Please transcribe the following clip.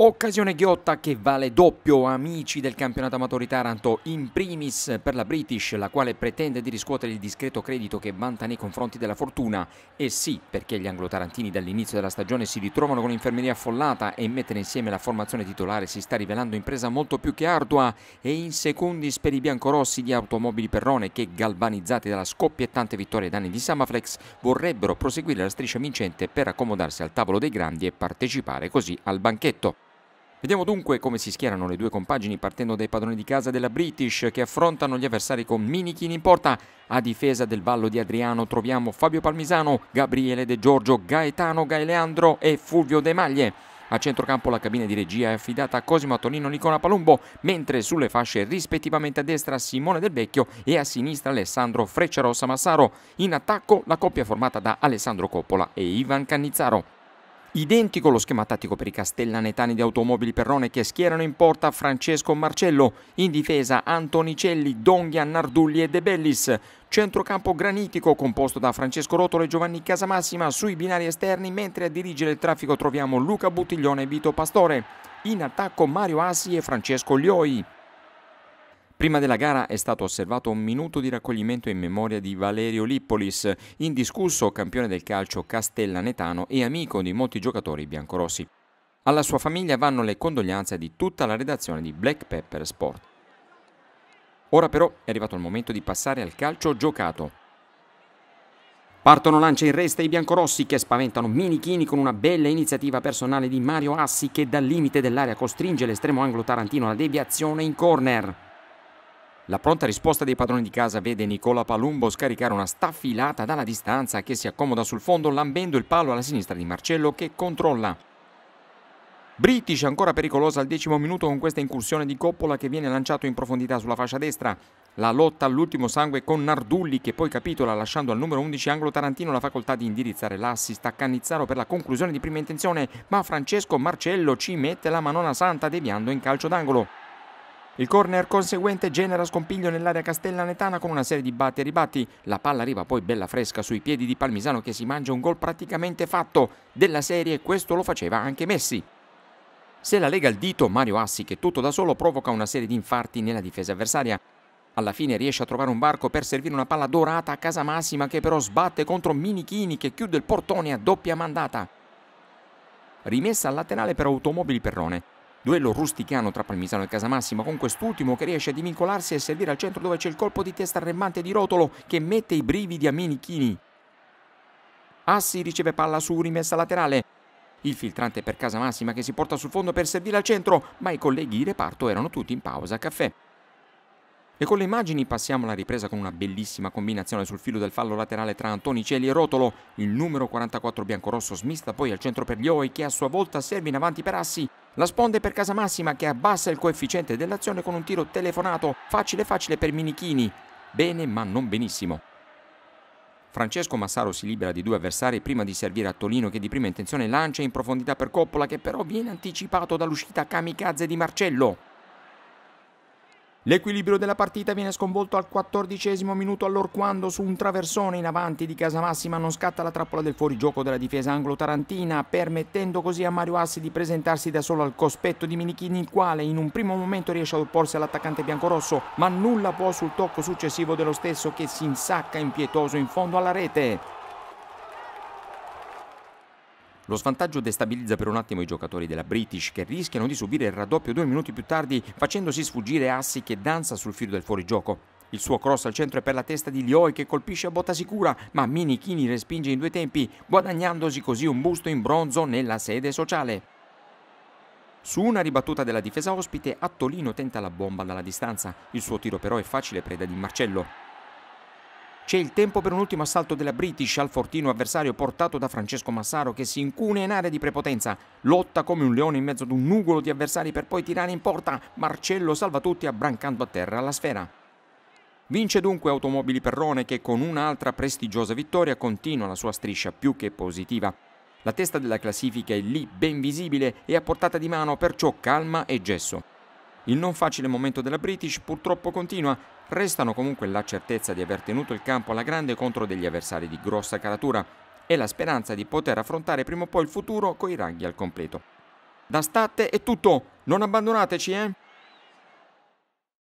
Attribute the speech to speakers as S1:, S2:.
S1: Occasione ghiotta che vale doppio amici del campionato amatori Taranto, in primis per la British, la quale pretende di riscuotere il discreto credito che vanta nei confronti della Fortuna. E sì, perché gli anglo-tarantini dall'inizio della stagione si ritrovano con l'infermeria affollata e mettere insieme la formazione titolare si sta rivelando impresa molto più che ardua e in secondis per i biancorossi di Automobili Perrone che, galvanizzati dalla scoppiettante vittoria d'anni di Samaflex, vorrebbero proseguire la striscia vincente per accomodarsi al tavolo dei grandi e partecipare così al banchetto. Vediamo dunque come si schierano le due compagini partendo dai padroni di casa della British che affrontano gli avversari con Minichini in porta. A difesa del vallo di Adriano troviamo Fabio Palmisano, Gabriele De Giorgio, Gaetano Gaeleandro e Fulvio De Maglie. A centrocampo la cabina di regia è affidata a Cosimo Antonino Nicola Palumbo, mentre sulle fasce rispettivamente a destra Simone Del Vecchio e a sinistra Alessandro Frecciarossa Massaro. In attacco la coppia formata da Alessandro Coppola e Ivan Cannizzaro. Identico lo schema tattico per i castellanetani di Automobili Perrone che schierano in porta Francesco Marcello, in difesa Antonicelli, Donghia, Nardulli e De Bellis. Centrocampo granitico composto da Francesco Rotolo e Giovanni Casamassima sui binari esterni, mentre a dirigere il traffico troviamo Luca Buttiglione e Vito Pastore. In attacco Mario Assi e Francesco Lioi. Prima della gara è stato osservato un minuto di raccoglimento in memoria di Valerio Lippolis, indiscusso campione del calcio castellanetano e amico di molti giocatori biancorossi. Alla sua famiglia vanno le condoglianze di tutta la redazione di Black Pepper Sport. Ora però è arrivato il momento di passare al calcio giocato. Partono lancia in resta i biancorossi che spaventano Minichini con una bella iniziativa personale di Mario Assi che dal limite dell'area costringe l'estremo angolo tarantino alla deviazione in corner. La pronta risposta dei padroni di casa vede Nicola Palumbo scaricare una staffilata dalla distanza che si accomoda sul fondo lambendo il palo alla sinistra di Marcello che controlla. British ancora pericolosa al decimo minuto con questa incursione di Coppola che viene lanciato in profondità sulla fascia destra. La lotta all'ultimo sangue con Nardulli che poi capitola lasciando al numero 11 Anglo Tarantino la facoltà di indirizzare l'assist a Cannizzaro per la conclusione di prima intenzione ma Francesco Marcello ci mette la manona santa deviando in calcio d'angolo. Il corner conseguente genera scompiglio nell'area castellanetana con una serie di batti e ribatti. La palla arriva poi bella fresca sui piedi di Palmisano che si mangia un gol praticamente fatto. Della serie e questo lo faceva anche Messi. Se la lega il dito, Mario Assi, che tutto da solo provoca una serie di infarti nella difesa avversaria. Alla fine riesce a trovare un barco per servire una palla dorata a casa massima che però sbatte contro Minichini che chiude il portone a doppia mandata. Rimessa al laterale per Automobili Perrone. Duello rusticano tra Palmisano e Casamassima con quest'ultimo che riesce a divincolarsi e servire al centro dove c'è il colpo di testa remante di Rotolo che mette i brividi a Menichini. Assi riceve palla su rimessa laterale. Il filtrante per Casamassima che si porta sul fondo per servire al centro, ma i colleghi di reparto erano tutti in pausa a caffè. E con le immagini passiamo alla ripresa con una bellissima combinazione sul filo del fallo laterale tra Antoni Celi e Rotolo. Il numero 44 biancorosso smista poi al centro per gli Oi che a sua volta serve in avanti per Assi. La sponde per Casamassima che abbassa il coefficiente dell'azione con un tiro telefonato, facile facile per Minichini. Bene ma non benissimo. Francesco Massaro si libera di due avversari prima di servire a Tolino che di prima intenzione lancia in profondità per Coppola che però viene anticipato dall'uscita kamikaze di Marcello. L'equilibrio della partita viene sconvolto al quattordicesimo minuto allorquando su un traversone in avanti di Casamassima non scatta la trappola del fuorigioco della difesa anglo-tarantina, permettendo così a Mario Assi di presentarsi da solo al cospetto di Minichini, il quale in un primo momento riesce ad opporsi all'attaccante biancorosso, ma nulla può sul tocco successivo dello stesso che si insacca impietoso in fondo alla rete. Lo svantaggio destabilizza per un attimo i giocatori della British che rischiano di subire il raddoppio due minuti più tardi facendosi sfuggire Assi che danza sul filo del fuorigioco. Il suo cross al centro è per la testa di Lioi che colpisce a botta sicura, ma Minichini respinge in due tempi, guadagnandosi così un busto in bronzo nella sede sociale. Su una ribattuta della difesa ospite, Attolino tenta la bomba dalla distanza. Il suo tiro però è facile preda di Marcello. C'è il tempo per un ultimo assalto della British al fortino avversario portato da Francesco Massaro che si incune in area di prepotenza, lotta come un leone in mezzo ad un nugolo di avversari per poi tirare in porta. Marcello salva tutti abbrancando a terra la sfera. Vince dunque Automobili Perrone che con un'altra prestigiosa vittoria continua la sua striscia più che positiva. La testa della classifica è lì ben visibile e a portata di mano, perciò calma e gesso. Il non facile momento della British purtroppo continua, restano comunque la certezza di aver tenuto il campo alla grande contro degli avversari di grossa caratura e la speranza di poter affrontare prima o poi il futuro coi ranghi al completo. Da state è tutto, non abbandonateci eh!